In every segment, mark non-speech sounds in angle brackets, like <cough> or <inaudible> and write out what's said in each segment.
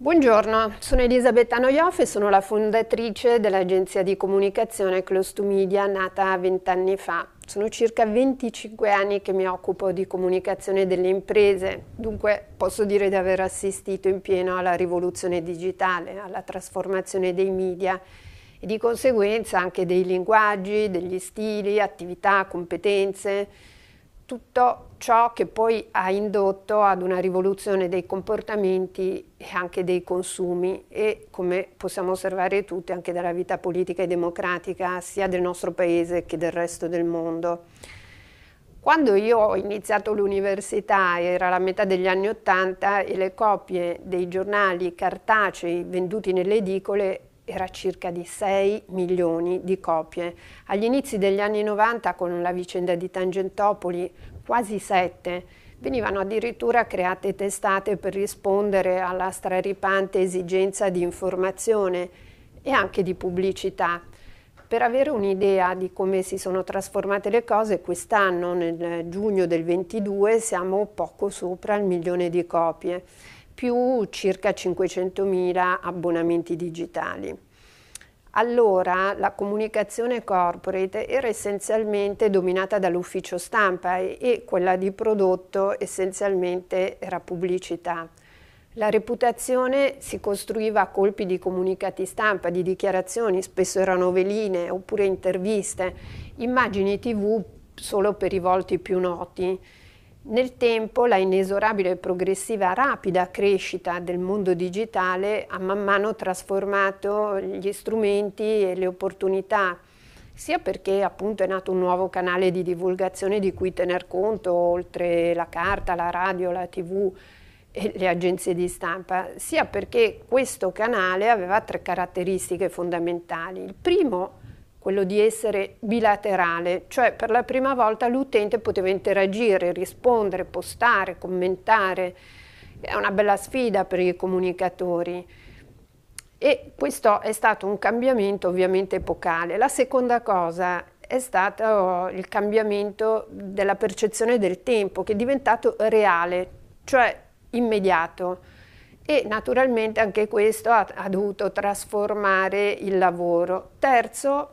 Buongiorno, sono Elisabetta Noioff e sono la fondatrice dell'agenzia di comunicazione Close to Media nata vent'anni fa. Sono circa 25 anni che mi occupo di comunicazione delle imprese, dunque posso dire di aver assistito in pieno alla rivoluzione digitale, alla trasformazione dei media e di conseguenza anche dei linguaggi, degli stili, attività, competenze tutto ciò che poi ha indotto ad una rivoluzione dei comportamenti e anche dei consumi e come possiamo osservare tutti anche della vita politica e democratica sia del nostro paese che del resto del mondo. Quando io ho iniziato l'università, era la metà degli anni Ottanta, e le copie dei giornali cartacei venduti nelle edicole era circa di 6 milioni di copie. Agli inizi degli anni 90, con la vicenda di Tangentopoli, quasi 7. Venivano addirittura create testate per rispondere alla straripante esigenza di informazione e anche di pubblicità. Per avere un'idea di come si sono trasformate le cose, quest'anno, nel giugno del 22, siamo poco sopra il milione di copie più circa 500.000 abbonamenti digitali. Allora la comunicazione corporate era essenzialmente dominata dall'ufficio stampa e, e quella di prodotto essenzialmente era pubblicità. La reputazione si costruiva a colpi di comunicati stampa, di dichiarazioni, spesso erano veline oppure interviste, immagini tv solo per i volti più noti. Nel tempo la inesorabile e progressiva rapida crescita del mondo digitale ha man mano trasformato gli strumenti e le opportunità sia perché appunto è nato un nuovo canale di divulgazione di cui tener conto, oltre la carta, la radio, la tv e le agenzie di stampa, sia perché questo canale aveva tre caratteristiche fondamentali. Il primo quello di essere bilaterale, cioè per la prima volta l'utente poteva interagire, rispondere, postare, commentare. È una bella sfida per i comunicatori. E questo è stato un cambiamento ovviamente epocale. La seconda cosa è stato il cambiamento della percezione del tempo che è diventato reale, cioè immediato e naturalmente anche questo ha, ha, dovuto trasformare il lavoro. Terzo,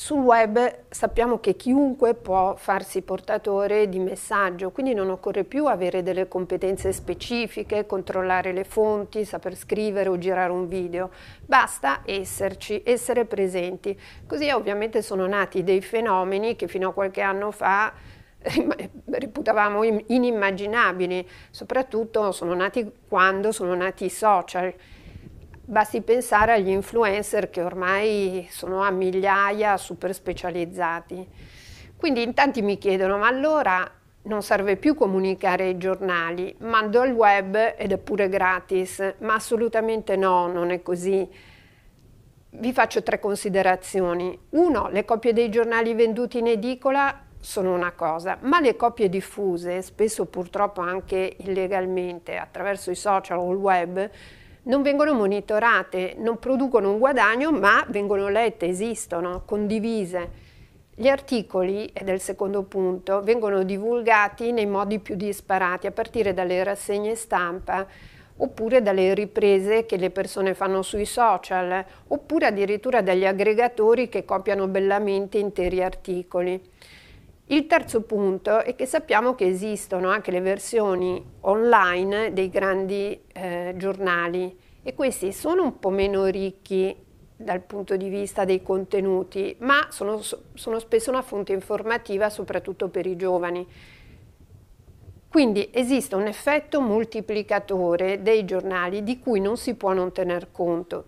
sul web sappiamo che chiunque può farsi portatore di messaggio, quindi non occorre più avere delle competenze specifiche, controllare le fonti, saper scrivere o girare un video, basta esserci, essere presenti. Così ovviamente sono nati dei fenomeni che fino a qualche anno fa <laughs> reputavamo inimmaginabili, soprattutto sono nati quando sono nati i social Basti pensare agli influencer che ormai sono a migliaia super specializzati. Quindi in tanti mi chiedono, ma allora non serve più comunicare ai giornali, mando al web ed è pure gratis, ma assolutamente no, non è così. Vi faccio tre considerazioni. Uno, le copie dei giornali venduti in edicola sono una cosa, ma le copie diffuse, spesso purtroppo anche illegalmente attraverso i social o il web, non vengono monitorate, non producono un guadagno, ma vengono lette, esistono, condivise. Gli articoli, ed è il secondo punto, vengono divulgati nei modi più disparati, a partire dalle rassegne stampa, oppure dalle riprese che le persone fanno sui social, oppure addirittura dagli aggregatori che copiano bellamente interi articoli. Il terzo punto è che sappiamo che esistono anche le versioni online dei grandi eh, giornali e questi sono un po' meno ricchi dal punto di vista dei contenuti, ma sono, sono spesso una fonte informativa soprattutto per i giovani. Quindi esiste un effetto moltiplicatore dei giornali di cui non si può non tener conto.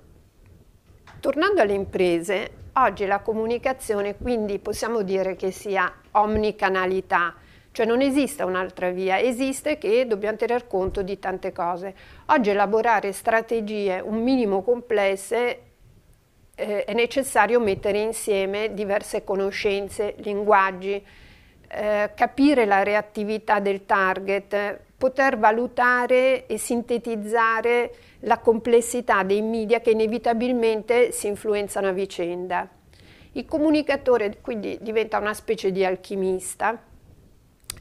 Tornando alle imprese, Oggi la comunicazione quindi possiamo dire che sia omnicanalità, cioè non esiste un'altra via, esiste che dobbiamo tener conto di tante cose. Oggi elaborare strategie un minimo complesse eh, è necessario mettere insieme diverse conoscenze, linguaggi, eh, capire la reattività del target, poter valutare e sintetizzare la complessità dei media che inevitabilmente si influenzano a vicenda. Il comunicatore quindi diventa una specie di alchimista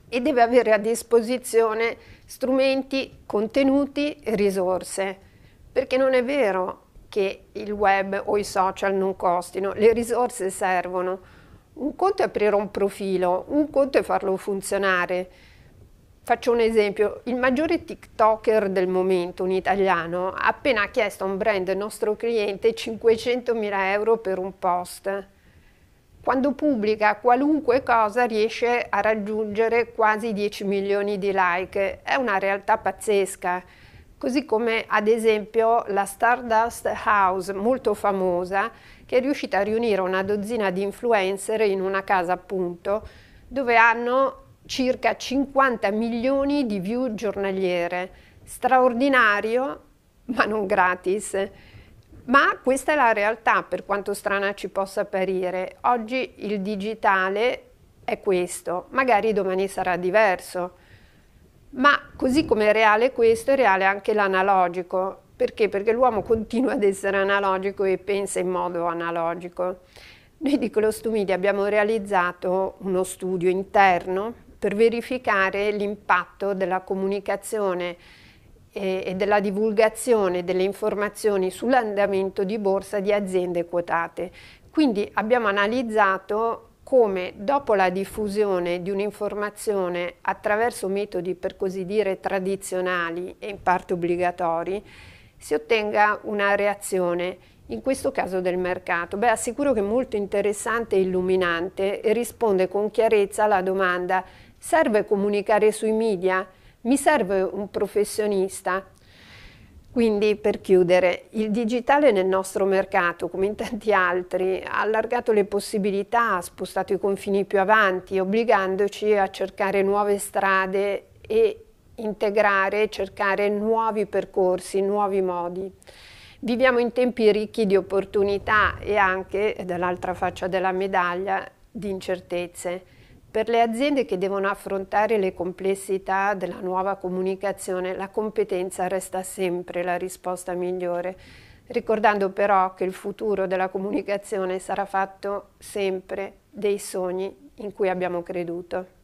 e deve avere a disposizione strumenti, contenuti e risorse, perché non è vero che il web o i social non costino, le risorse servono. Un conto è aprire un profilo, un conto è farlo funzionare Faccio un esempio, il maggiore TikToker del momento, un italiano, ha appena chiesto a un brand nostro cliente 500.000 euro per un post. Quando pubblica qualunque cosa riesce a raggiungere quasi 10 milioni di like, è una realtà pazzesca. Così come ad esempio la Stardust House, molto famosa, che è riuscita a riunire una dozzina di influencer in una casa appunto, dove hanno circa 50 milioni di view giornaliere. Straordinario, ma non gratis. Ma questa è la realtà, per quanto strana ci possa apparire. Oggi il digitale è questo, magari domani sarà diverso. Ma così come è reale questo, è reale anche l'analogico. Perché? Perché l'uomo continua ad essere analogico e pensa in modo analogico. Noi di Close abbiamo realizzato uno studio interno per verificare l'impatto della comunicazione e della divulgazione delle informazioni sull'andamento di borsa di aziende quotate. Quindi abbiamo analizzato come dopo la diffusione di un'informazione attraverso metodi per così dire tradizionali e in parte obbligatori si ottenga una reazione, in questo caso del mercato. Beh, assicuro che è molto interessante e illuminante e risponde con chiarezza alla domanda Serve comunicare sui media? Mi serve un professionista? Quindi per chiudere, il digitale nel nostro mercato, come in tanti altri, ha allargato le possibilità, ha spostato i confini più avanti, obbligandoci a cercare nuove strade e integrare, cercare nuovi percorsi, nuovi modi. Viviamo in tempi ricchi di opportunità e anche, dall'altra faccia della medaglia, di incertezze. Per le aziende che devono affrontare le complessità della nuova comunicazione, la competenza resta sempre la risposta migliore, ricordando però che il futuro della comunicazione sarà fatto sempre dei sogni in cui abbiamo creduto.